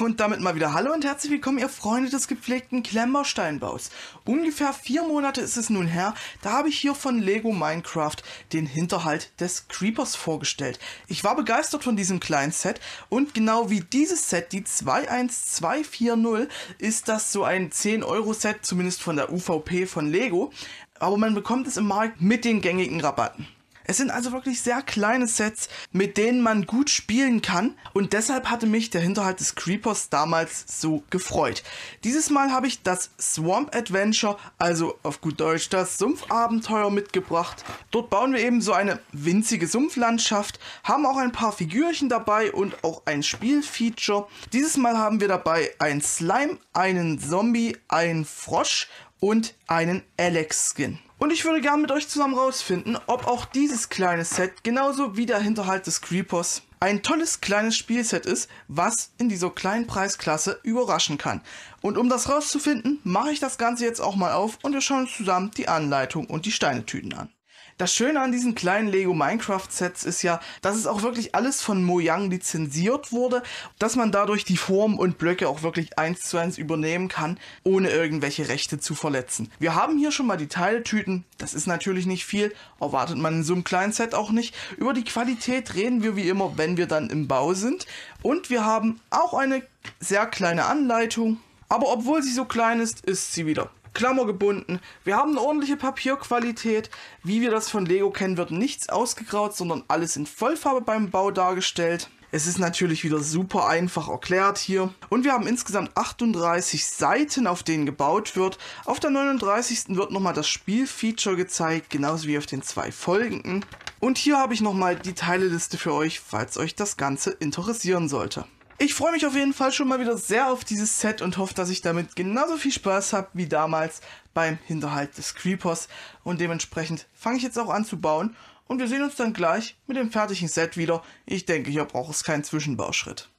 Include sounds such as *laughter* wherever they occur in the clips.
Und damit mal wieder Hallo und herzlich willkommen, ihr Freunde des gepflegten Klemmersteinbaus. Ungefähr vier Monate ist es nun her, da habe ich hier von Lego Minecraft den Hinterhalt des Creepers vorgestellt. Ich war begeistert von diesem kleinen Set und genau wie dieses Set, die 21240, ist das so ein 10 Euro Set, zumindest von der UVP von Lego. Aber man bekommt es im Markt mit den gängigen Rabatten. Es sind also wirklich sehr kleine Sets, mit denen man gut spielen kann und deshalb hatte mich der Hinterhalt des Creepers damals so gefreut. Dieses Mal habe ich das Swamp Adventure, also auf gut Deutsch das Sumpfabenteuer mitgebracht. Dort bauen wir eben so eine winzige Sumpflandschaft, haben auch ein paar Figürchen dabei und auch ein Spielfeature. Dieses Mal haben wir dabei ein Slime, einen Zombie, einen Frosch und einen Alex-Skin. Und ich würde gern mit euch zusammen rausfinden, ob auch dieses kleine Set, genauso wie der Hinterhalt des Creepers, ein tolles kleines Spielset ist, was in dieser kleinen Preisklasse überraschen kann. Und um das rauszufinden, mache ich das Ganze jetzt auch mal auf und wir schauen uns zusammen die Anleitung und die Steinetüten an. Das Schöne an diesen kleinen Lego Minecraft Sets ist ja, dass es auch wirklich alles von Mojang lizenziert wurde, dass man dadurch die Form und Blöcke auch wirklich eins zu eins übernehmen kann, ohne irgendwelche Rechte zu verletzen. Wir haben hier schon mal die Teiltüten, das ist natürlich nicht viel, erwartet man in so einem kleinen Set auch nicht. Über die Qualität reden wir wie immer, wenn wir dann im Bau sind. Und wir haben auch eine sehr kleine Anleitung, aber obwohl sie so klein ist, ist sie wieder klammergebunden. Wir haben eine ordentliche Papierqualität. Wie wir das von Lego kennen, wird nichts ausgegraut, sondern alles in Vollfarbe beim Bau dargestellt. Es ist natürlich wieder super einfach erklärt hier. Und wir haben insgesamt 38 Seiten, auf denen gebaut wird. Auf der 39. wird nochmal das Spielfeature gezeigt, genauso wie auf den zwei folgenden. Und hier habe ich nochmal die Teileliste für euch, falls euch das Ganze interessieren sollte. Ich freue mich auf jeden Fall schon mal wieder sehr auf dieses Set und hoffe, dass ich damit genauso viel Spaß habe wie damals beim Hinterhalt des Creepers. Und dementsprechend fange ich jetzt auch an zu bauen und wir sehen uns dann gleich mit dem fertigen Set wieder. Ich denke, hier braucht es keinen Zwischenbauschritt.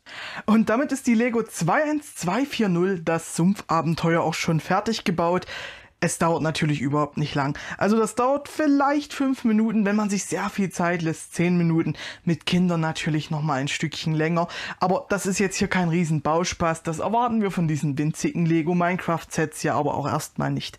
Und damit ist die Lego 21240 das Sumpfabenteuer auch schon fertig gebaut. Es dauert natürlich überhaupt nicht lang. Also das dauert vielleicht fünf Minuten, wenn man sich sehr viel Zeit lässt, zehn Minuten. Mit Kindern natürlich nochmal ein Stückchen länger. Aber das ist jetzt hier kein riesen Bauspaß. Das erwarten wir von diesen winzigen Lego Minecraft Sets ja aber auch erstmal nicht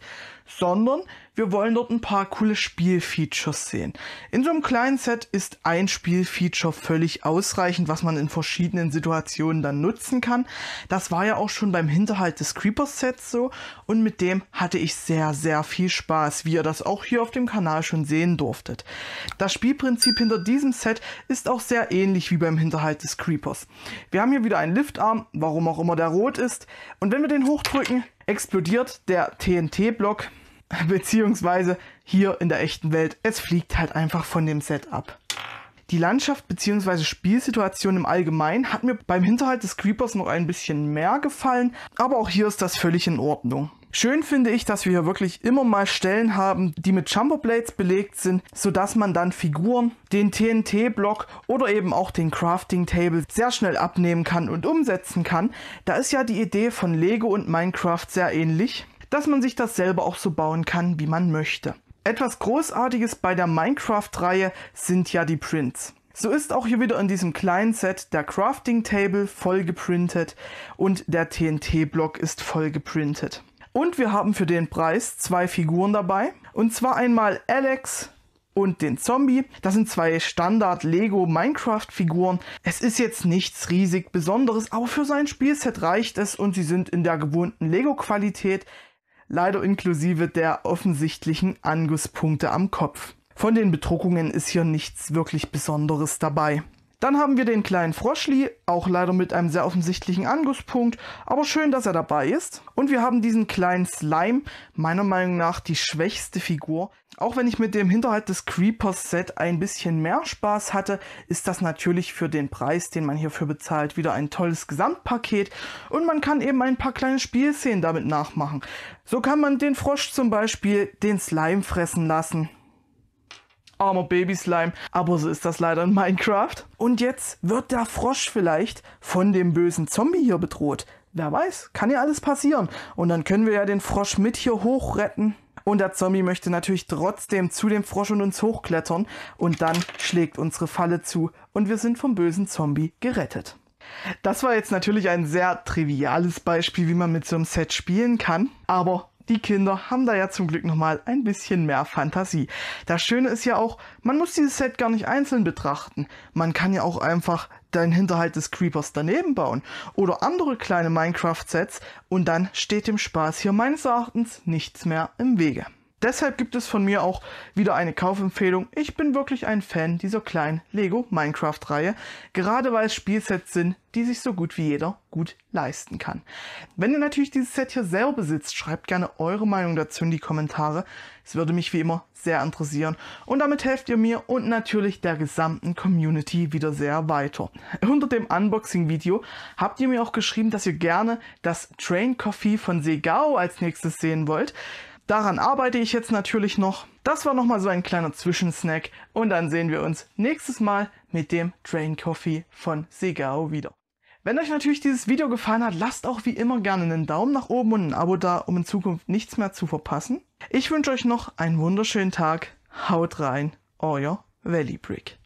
sondern wir wollen dort ein paar coole Spielfeatures sehen. In so einem kleinen Set ist ein Spielfeature völlig ausreichend, was man in verschiedenen Situationen dann nutzen kann. Das war ja auch schon beim Hinterhalt des Creepers Sets so und mit dem hatte ich sehr, sehr viel Spaß, wie ihr das auch hier auf dem Kanal schon sehen durftet. Das Spielprinzip hinter diesem Set ist auch sehr ähnlich wie beim Hinterhalt des Creepers. Wir haben hier wieder einen Liftarm, warum auch immer der rot ist und wenn wir den hochdrücken, explodiert der TNT-Block, *laughs* beziehungsweise hier in der echten Welt, es fliegt halt einfach von dem Set ab. Die Landschaft bzw. Spielsituation im Allgemeinen hat mir beim Hinterhalt des Creepers noch ein bisschen mehr gefallen, aber auch hier ist das völlig in Ordnung. Schön finde ich, dass wir hier wirklich immer mal Stellen haben, die mit Jumbo Blades belegt sind, sodass man dann Figuren, den TNT-Block oder eben auch den Crafting-Table sehr schnell abnehmen kann und umsetzen kann. Da ist ja die Idee von Lego und Minecraft sehr ähnlich, dass man sich das selber auch so bauen kann, wie man möchte. Etwas Großartiges bei der Minecraft-Reihe sind ja die Prints. So ist auch hier wieder in diesem kleinen Set der Crafting Table voll geprintet und der TNT-Block ist voll geprintet. Und wir haben für den Preis zwei Figuren dabei. Und zwar einmal Alex und den Zombie. Das sind zwei Standard Lego Minecraft Figuren. Es ist jetzt nichts riesig Besonderes, aber für sein Spielset reicht es und sie sind in der gewohnten Lego Qualität. Leider inklusive der offensichtlichen Angusspunkte am Kopf. Von den Bedruckungen ist hier nichts wirklich Besonderes dabei. Dann haben wir den kleinen Froschli, auch leider mit einem sehr offensichtlichen Angusspunkt, aber schön, dass er dabei ist. Und wir haben diesen kleinen Slime, meiner Meinung nach die schwächste Figur. Auch wenn ich mit dem Hinterhalt des Creepers-Set ein bisschen mehr Spaß hatte, ist das natürlich für den Preis, den man hierfür bezahlt, wieder ein tolles Gesamtpaket und man kann eben ein paar kleine Spielszenen damit nachmachen. So kann man den Frosch zum Beispiel den Slime fressen lassen armer Baby-Slime, aber so ist das leider in Minecraft. Und jetzt wird der Frosch vielleicht von dem bösen Zombie hier bedroht. Wer weiß, kann ja alles passieren. Und dann können wir ja den Frosch mit hier hoch retten. Und der Zombie möchte natürlich trotzdem zu dem Frosch und uns hochklettern. Und dann schlägt unsere Falle zu und wir sind vom bösen Zombie gerettet. Das war jetzt natürlich ein sehr triviales Beispiel, wie man mit so einem Set spielen kann. Aber die Kinder haben da ja zum Glück nochmal ein bisschen mehr Fantasie. Das Schöne ist ja auch, man muss dieses Set gar nicht einzeln betrachten. Man kann ja auch einfach den Hinterhalt des Creepers daneben bauen oder andere kleine Minecraft-Sets und dann steht dem Spaß hier meines Erachtens nichts mehr im Wege. Deshalb gibt es von mir auch wieder eine Kaufempfehlung. Ich bin wirklich ein Fan dieser kleinen Lego Minecraft Reihe, gerade weil es Spielsets sind, die sich so gut wie jeder gut leisten kann. Wenn ihr natürlich dieses Set hier selber besitzt, schreibt gerne eure Meinung dazu in die Kommentare. Es würde mich wie immer sehr interessieren und damit helft ihr mir und natürlich der gesamten Community wieder sehr weiter. Unter dem Unboxing-Video habt ihr mir auch geschrieben, dass ihr gerne das Train Coffee von Segao als nächstes sehen wollt. Daran arbeite ich jetzt natürlich noch. Das war nochmal so ein kleiner Zwischensnack und dann sehen wir uns nächstes Mal mit dem Drain Coffee von Segao wieder. Wenn euch natürlich dieses Video gefallen hat, lasst auch wie immer gerne einen Daumen nach oben und ein Abo da, um in Zukunft nichts mehr zu verpassen. Ich wünsche euch noch einen wunderschönen Tag. Haut rein, euer Valley Brick.